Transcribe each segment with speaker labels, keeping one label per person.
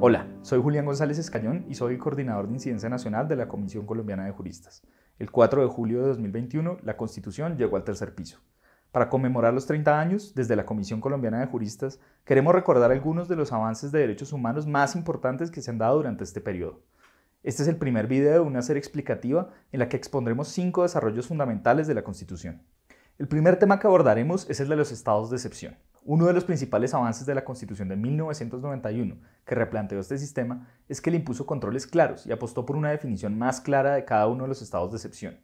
Speaker 1: Hola, soy Julián González Escañón y soy coordinador de Incidencia Nacional de la Comisión Colombiana de Juristas. El 4 de julio de 2021, la Constitución llegó al tercer piso. Para conmemorar los 30 años, desde la Comisión Colombiana de Juristas, queremos recordar algunos de los avances de derechos humanos más importantes que se han dado durante este periodo. Este es el primer video de una serie explicativa en la que expondremos cinco desarrollos fundamentales de la Constitución. El primer tema que abordaremos es el de los estados de excepción. Uno de los principales avances de la Constitución de 1991, que replanteó este sistema, es que le impuso controles claros y apostó por una definición más clara de cada uno de los estados de excepción.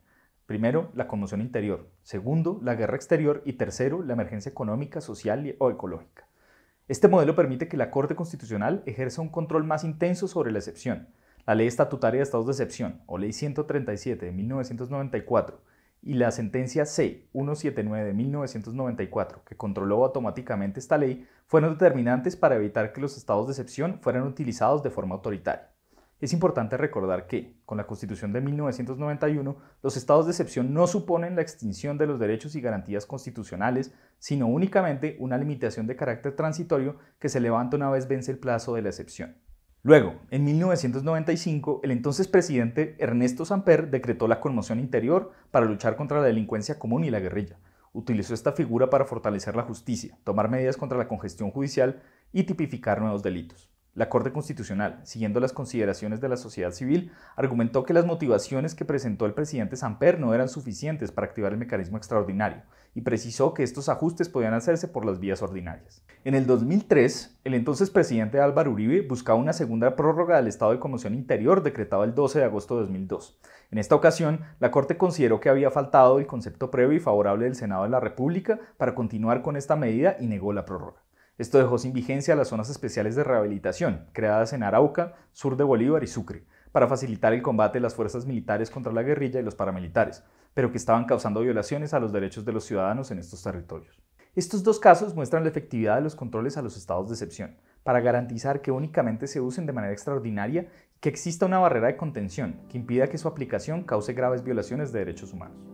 Speaker 1: Primero, la conmoción interior. Segundo, la guerra exterior. Y tercero, la emergencia económica, social o ecológica. Este modelo permite que la Corte Constitucional ejerza un control más intenso sobre la excepción. La Ley Estatutaria de Estados de Excepción, o Ley 137 de 1994, y la sentencia C-179 de 1994, que controló automáticamente esta ley, fueron determinantes para evitar que los estados de excepción fueran utilizados de forma autoritaria. Es importante recordar que, con la Constitución de 1991, los estados de excepción no suponen la extinción de los derechos y garantías constitucionales, sino únicamente una limitación de carácter transitorio que se levanta una vez vence el plazo de la excepción. Luego, en 1995, el entonces presidente Ernesto Samper decretó la conmoción interior para luchar contra la delincuencia común y la guerrilla. Utilizó esta figura para fortalecer la justicia, tomar medidas contra la congestión judicial y tipificar nuevos delitos. La Corte Constitucional, siguiendo las consideraciones de la sociedad civil, argumentó que las motivaciones que presentó el presidente Samper no eran suficientes para activar el mecanismo extraordinario y precisó que estos ajustes podían hacerse por las vías ordinarias. En el 2003, el entonces presidente Álvaro Uribe buscaba una segunda prórroga del estado de conmoción interior decretado el 12 de agosto de 2002. En esta ocasión, la Corte consideró que había faltado el concepto previo y favorable del Senado de la República para continuar con esta medida y negó la prórroga. Esto dejó sin vigencia las zonas especiales de rehabilitación, creadas en Arauca, sur de Bolívar y Sucre, para facilitar el combate de las fuerzas militares contra la guerrilla y los paramilitares, pero que estaban causando violaciones a los derechos de los ciudadanos en estos territorios. Estos dos casos muestran la efectividad de los controles a los estados de excepción, para garantizar que únicamente se usen de manera extraordinaria y que exista una barrera de contención que impida que su aplicación cause graves violaciones de derechos humanos.